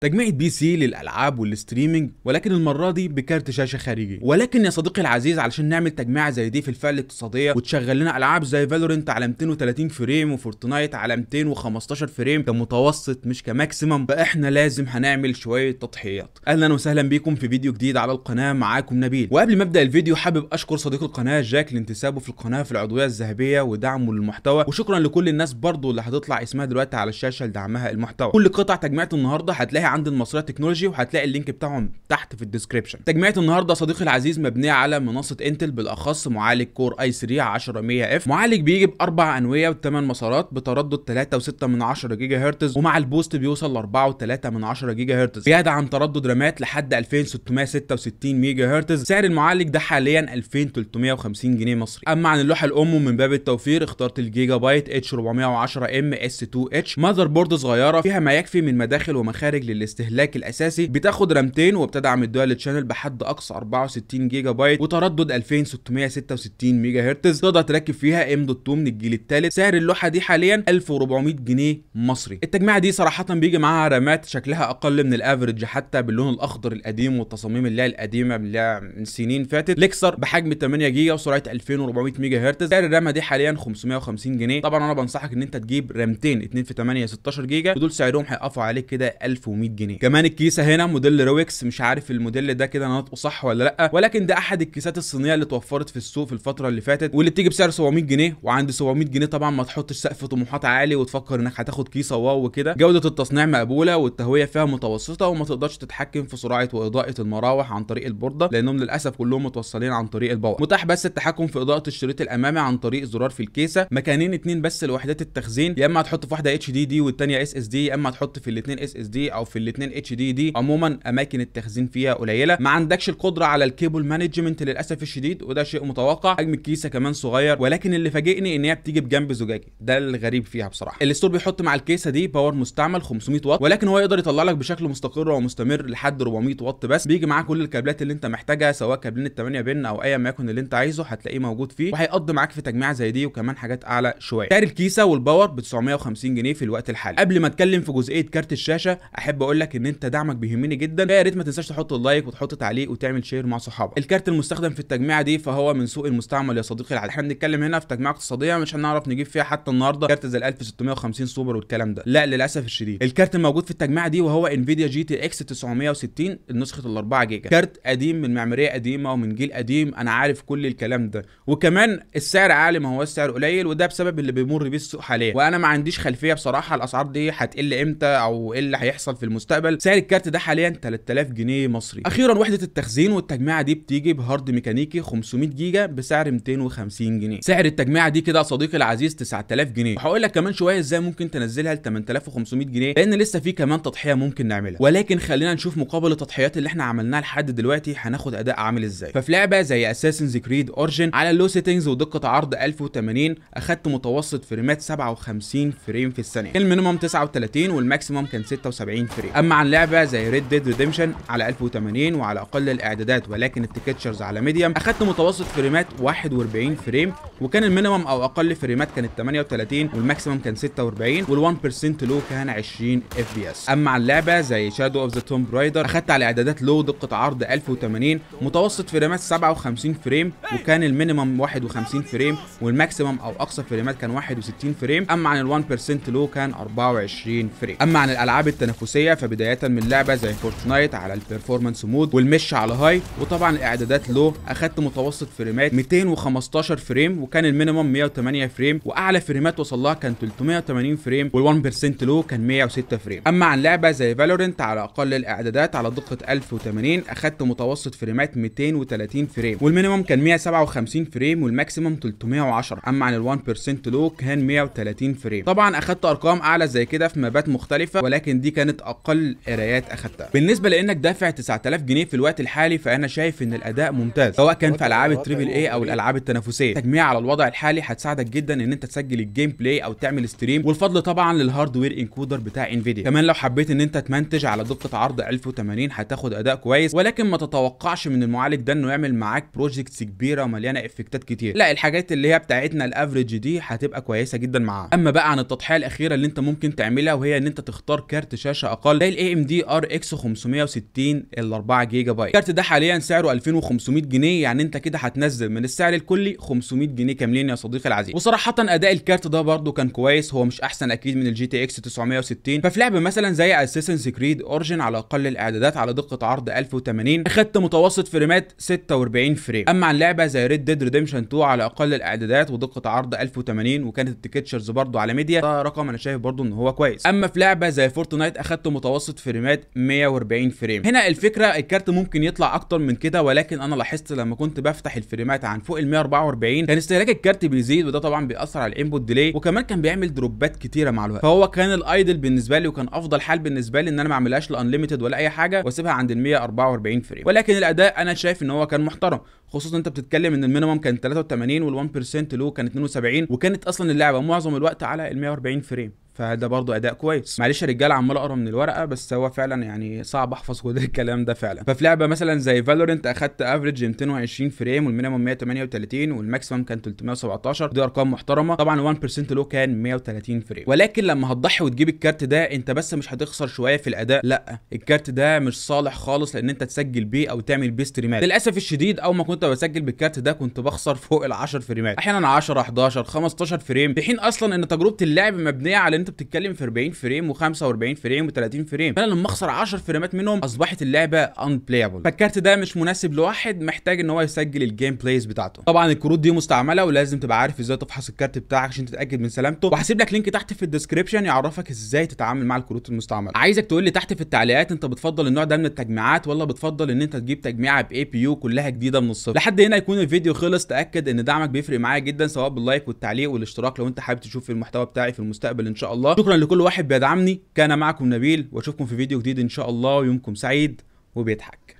تجميعة بي سي للألعاب والستريمنج ولكن المرة دي بكارت شاشة خارجي ولكن يا صديقي العزيز علشان نعمل تجميعة زي دي في الفئة الاقتصادية وتشغل لنا ألعاب زي فالورنت على 230 فريم وفورتنايت على 215 فريم كمتوسط مش كماكسيمم فإحنا لازم هنعمل شوية تضحيات أهلا وسهلا بيكم في فيديو جديد على القناة معاكم نبيل وقبل ما أبدأ الفيديو حابب أشكر صديق القناة جاك لانتسابه في القناة في العضوية الذهبية ودعمه للمحتوى وشكرا لكل الناس برضه اللي هتطلع اسمها دلوقتي على الشاشة لدعمها المحتوى كل قطع تجميعة النهاردة هتلاقي عند المصريه تكنولوجي وهتلاقي اللينك بتاعهم تحت في الديسكربشن تجميعه النهارده صديقي العزيز مبنيه على منصه انتل بالاخص معالج كور اي 3 10100 اف معالج بيجي باربع انويه وثمان مسارات بتردد 3.6 جيجا هرتز ومع البوست بيوصل ل 4.3 جيجا هرتز بيدعم تردد رامات لحد 2666 ميجا هرتز سعر المعالج ده حاليا 2350 جنيه مصري اما عن اللوحه الام من باب التوفير اخترت الجيجا بايت اتش 410 ام اس 2 اتش ماذر بورد صغيره فيها ما يكفي من مداخل ومخارج لل الاستهلاك الاساسي بتاخد رامتين وبتدعم الدوال تشانل بحد اقصى 64 جيجا بايت وتردد 2666 ميجا هرتز تقدر تركب فيها ام دوت 2 من الجيل الثالث سعر اللوحه دي حاليا 1400 جنيه مصري التجميعه دي صراحه بيجي معاها رامات شكلها اقل من الافرج حتى باللون الاخضر القديم والتصاميم اللي هي القديمه اللي من سنين فاتت ليكسر بحجم 8 جيجا وسرعه 2400 ميجا هرتز سعر الرامه دي حاليا 550 جنيه طبعا انا بنصحك ان انت تجيب رامتين 2 في 8 16 جيجا ودول سعرهم هيقفوا عليك كده 1100 700 جنيه كمان الكيسه هنا موديل رويكس مش عارف الموديل ده كده نطقه صح ولا لا ولكن ده احد الكيسات الصينيه اللي اتوفرت في السوق في الفتره اللي فاتت واللي بتيجي بسعر 700 جنيه وعند 700 جنيه طبعا ما تحطش سقف طموحات عالي وتفكر انك هتاخد كيسه واو وكده جوده التصنيع مقبوله والتهويه فيها متوسطه وما تقدرش تتحكم في سرعه واضاءه المراوح عن طريق البورده لانهم للاسف كلهم متوصلين عن طريق الباور متاح بس التحكم في اضاءه الشريط الامامي عن طريق زرار في الكيسه مكانين اتنين بس لوحدات التخزين يا اما هتحط في واحده اتش دي دي والثانيه اس اس دي يا اما هتحط في الاثنين اس اس دي او في في الاثنين اتش دي دي عموما اماكن التخزين فيها قليله ما عندكش القدره على الكيبل مانجمنت للاسف الشديد وده شيء متوقع حجم الكيسه كمان صغير ولكن اللي فاجئني ان هي بتيجي بجنب زجاجي ده الغريب فيها بصراحه الستور بيحط مع الكيسه دي باور مستعمل 500 واط ولكن هو يقدر يطلع لك بشكل مستقر ومستمر لحد 400 واط بس بيجي معاه كل الكابلات اللي انت محتاجها سواء كابلين ال 8 بن او ايا ما يكن اللي انت عايزه هتلاقيه موجود فيه وهيقضي معاك في تجميع زي دي وكمان حاجات اعلى شويه سعر الكيسه والباور ب 950 جنيه في الوقت الحالي قبل ما اتكلم في جزئيه كارت الشاشه احب بقول لك ان انت دعمك بيهمني جدا فيا ريت ما تنساش تحط اللايك وتحط تعليق وتعمل شير مع صحابك الكارت المستخدم في التجميعه دي فهو من سوق المستعمل يا صديقي العزيز احنا بنتكلم هنا في تجميعه اقتصاديه مش هنعرف نجيب فيها حتى النهارده كارت زي ال 1650 سوبر والكلام ده لا للاسف الشديد الكارت الموجود في التجميعه دي وهو انفيديا جي تي اكس 960 النسخه ال 4 جيجا كارت قديم من معماريه قديمه ومن جيل قديم انا عارف كل الكلام ده وكمان السعر عالي ما هو السعر قليل وده بسبب اللي بيمر بيه السوق حاليا وانا ما عنديش خلفيه بصراحه الاسعار دي هتقل امتى او ايه اللي هيحصل في المستقبل المستقبل سعر الكارت ده حاليا 3000 جنيه مصري اخيرا وحده التخزين والتجميعه دي بتيجي بهارد ميكانيكي 500 جيجا بسعر 250 جنيه سعر التجميعه دي كده يا صديقي العزيز 9000 جنيه وهقول لك كمان شويه ازاي ممكن تنزلها ل 8500 جنيه لان لسه في كمان تضحيه ممكن نعملها ولكن خلينا نشوف مقابل التضحيات اللي احنا عملناها لحد دلوقتي هناخد اداء عامل ازاي ففي لعبه زي اساسن كريد اورجن على اللو سيتنجز ودقه عرض 1080 اخدت متوسط فريمات 57 فريم في الثانيه المينيمم 39 والماكسيمم كان 76 فريم التاريخ اما عن لعبه زي ريد ديد ريديمشن على 1080 وعلى اقل الاعدادات ولكن التكتشرز على ميديم اخدت متوسط فريمات 41 فريم وكان المينيمم او اقل فريمات كانت 38 والماكسيمم كان 46 وال1% لو كان 20 اف بي اس اما عن لعبه زي شادو اوف ذا توم برايدر اخدت على اعدادات لو دقه عرض 1080 متوسط فريمات 57 فريم وكان المينيمم 51 فريم والماكسيمم او اقصى فريمات كان 61 فريم اما عن ال1% لو كان 24 فريم اما عن الالعاب التنافسيه فبداية من لعبة زي فورتنايت على البرفورمانس مود والمش على هاي وطبعا الاعدادات لو اخدت متوسط فريمات 215 فريم وكان المينيمم 108 فريم واعلى فريمات وصل لها كان 380 فريم وال1% لو كان 106 فريم اما عن لعبة زي فالورنت على اقل الاعدادات على دقة 1080 اخدت متوسط فريمات 230 فريم والمينيمم كان 157 فريم والماكسيمم 310 اما عن ال1% لو كان 130 فريم طبعا اخدت ارقام اعلى زي كده في مابات مختلفة ولكن دي كانت اقل قرايات اخدتها بالنسبه لانك دافع 9000 جنيه في الوقت الحالي فانا شايف ان الاداء ممتاز سواء كان في العاب التريبل اي او الالعاب التنافسيه تجميع على الوضع الحالي هتساعدك جدا ان انت تسجل الجيم بلاي او تعمل ستريم والفضل طبعا للهاردوير انكودر بتاع انفيديا كمان لو حبيت ان انت تمنتج على دقه عرض 1080 هتاخد اداء كويس ولكن ما تتوقعش من المعالج ده انه يعمل معاك بروجكتس كبيره ومليانه افكتات كتير لا الحاجات اللي هي بتاعتنا الافريج دي هتبقى كويسه جدا معاه اما بقى عن التضحيه الاخيره اللي انت ممكن تعملها وهي ان انت تختار كارت شاشه اقل الاقل زي الاي ام دي ار اكس 560 ال 4 جيجا بايت الكارت ده حاليا سعره 2500 جنيه يعني انت كده هتنزل من السعر الكلي 500 جنيه كاملين يا صديقي العزيز وصراحه اداء الكارت ده برده كان كويس هو مش احسن اكيد من الجي تي اكس 960 ففي لعبه مثلا زي اساسن كريد اورجن على اقل الاعدادات على دقه عرض 1080 اخدت متوسط فريمات 46 فريم اما عن لعبه زي ريد ديد ريديمشن 2 على اقل الاعدادات ودقه عرض 1080 وكانت التكتشرز برده على ميديا ده رقم انا شايف برده ان هو كويس اما في لعبه زي فورتنايت اخدت المتوسط فريمات 140 فريم هنا الفكره الكارت ممكن يطلع اكتر من كده ولكن انا لاحظت لما كنت بفتح الفريمات عن فوق ال 144 كان استهلاك الكارت بيزيد وده طبعا بيأثر على الانبوت ديلي وكمان كان بيعمل دروبات كتيره مع الوقت فهو كان الايدل بالنسبه لي وكان افضل حل بالنسبه لي ان انا ما اعملهاش لانليمتد ولا اي حاجه واسيبها عند ال 144 فريم ولكن الاداء انا شايف ان هو كان محترم خصوصا انت بتتكلم ان المينيمم كان 83 وال1% لو كان 72 وكانت اصلا اللعبه معظم الوقت على ال 140 فريم فده برضو اداء كويس معلش يا رجاله عمال اقرا من الورقه بس هو فعلا يعني صعب احفظ كل الكلام ده فعلا ففي لعبه مثلا زي فالورنت اخدت افريج 220 فريم والمينيمم 138 والماكسيمم كان 317 دي ارقام محترمه طبعا 1% لو كان 130 فريم ولكن لما هتضحي وتجيب الكارت ده انت بس مش هتخسر شويه في الاداء لا الكارت ده مش صالح خالص لان انت تسجل بيه او تعمل بيه ستريمات للاسف الشديد اول ما كنت بسجل بالكارت ده كنت بخسر فوق ال 10 فريمات احيانا 10 11 15 فريم في حين اصلا ان تجربه اللعب مبنيه على ان انت بتتكلم في 40 فريم و45 فريم و30 فريم فانا لما اخسر 10 فريمات منهم اصبحت اللعبه ان بلايبل فالكارت ده مش مناسب لواحد محتاج ان هو يسجل الجيم بلايز بتاعته طبعا الكروت دي مستعمله ولازم تبقى عارف ازاي تفحص الكارت بتاعك عشان تتاكد من سلامته وهسيب لك لينك تحت في الديسكربشن يعرفك ازاي تتعامل مع الكروت المستعمله عايزك تقول لي تحت في التعليقات انت بتفضل النوع ده من التجميعات ولا بتفضل ان انت تجيب تجميعه باي بي يو كلها جديده من الصفر لحد هنا يكون الفيديو خلص تاكد ان دعمك بيفرق معايا جدا سواء باللايك والتعليق والاشتراك لو انت حابب تشوف المحتوى بتاعي في المستقبل ان شاء الله الله شكرا لكل واحد بيدعمني كان معكم نبيل واشوفكم في فيديو جديد ان شاء الله ويومكم سعيد وبيضحك